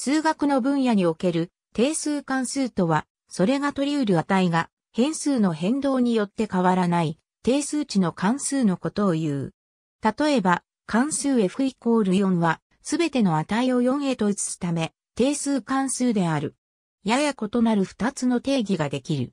数学の分野における定数関数とは、それが取り得る値が変数の変動によって変わらない定数値の関数のことを言う。例えば、関数 f イコール4は、すべての値を4へと移すため、定数関数である。やや異なる2つの定義ができる。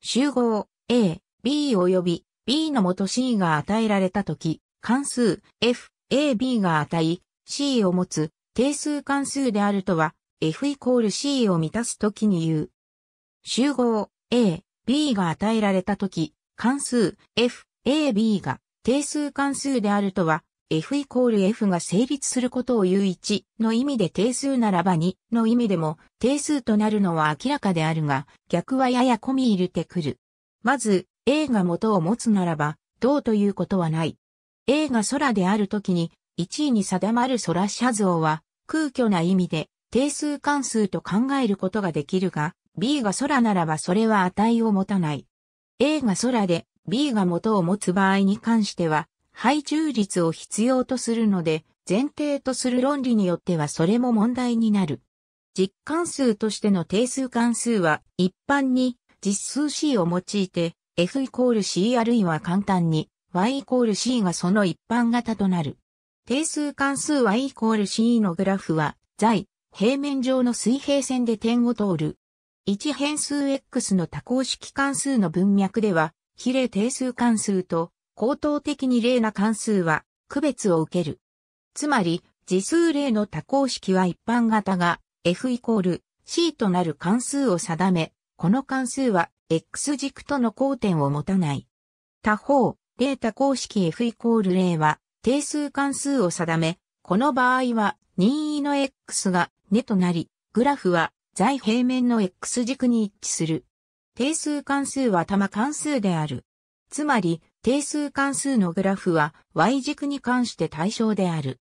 集合 A、B 及び B の元 C が与えられたとき、関数 F、A、B が値 C を持つ定数関数であるとは、f イコール c を満たすときに言う。集合 a、b が与えられたとき、関数 f、a、b が定数関数であるとは、f イコール f が成立することを言う1の意味で定数ならば2の意味でも定数となるのは明らかであるが、逆はやや込み入れてくる。まず、A が元を持つならば、どうということはない。A が空であるときに、1位に定まる空写像は、空虚な意味で定数関数と考えることができるが、B が空ならばそれは値を持たない。A が空で B が元を持つ場合に関しては、配重率を必要とするので、前提とする論理によってはそれも問題になる。実関数としての定数関数は一般に実数 C を用いて F イコール C あるいは簡単に Y イコール C がその一般型となる。定数関数はイコール C のグラフは、在、平面上の水平線で点を通る。一変数 X の多項式関数の文脈では、比例定数関数と、高等的に例な関数は、区別を受ける。つまり、次数例の多項式は一般型が F イコール C となる関数を定め、この関数は X 軸との交点を持たない。他方、例多項式 F イコール例は定数関数を定め、この場合は任意の x が根となり、グラフは在平面の x 軸に一致する。定数関数は玉関数である。つまり、定数関数のグラフは y 軸に関して対象である。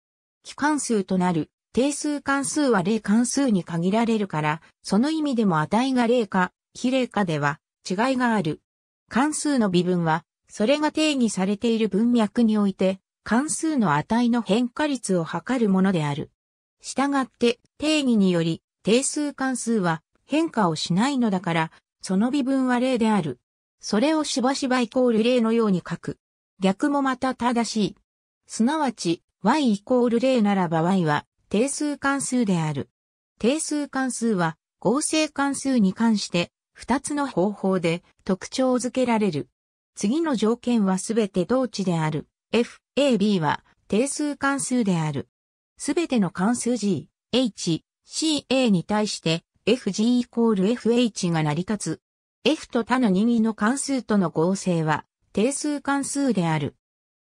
基関数となる定数関数は0関数に限られるから、その意味でも値が0か、比例かでは違いがある。関数の微分は、それが定義されている文脈において、関数の値の変化率を測るものである。したがって定義により定数関数は変化をしないのだから、その微分は0である。それをしばしばイコール0のように書く。逆もまた正しい。すなわち、y イコール0ならば y は定数関数である。定数関数は合成関数に関して2つの方法で特徴づけられる。次の条件はすべて同値である。F、A、B は定数関数である。すべての関数 G、H、C、A に対して FG イコール FH が成り立つ。F と他の任意の関数との合成は定数関数である。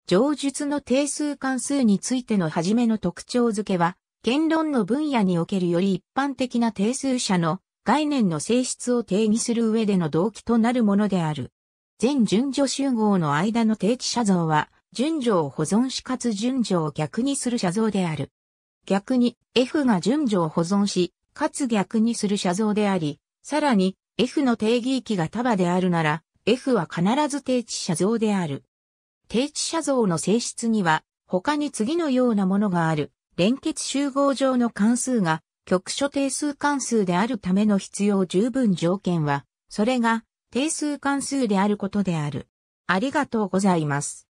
上述の定数関数についての初めの特徴付けは、言論の分野におけるより一般的な定数者の概念の性質を定義する上での動機となるものである。全順序集合の間の定置写像は、順序を保存しかつ順序を逆にする写像である。逆に F が順序を保存し、かつ逆にする写像であり、さらに F の定義域が束であるなら、F は必ず定置写像である。定置写像の性質には、他に次のようなものがある。連結集合上の関数が局所定数関数であるための必要十分条件は、それが定数関数であることである。ありがとうございます。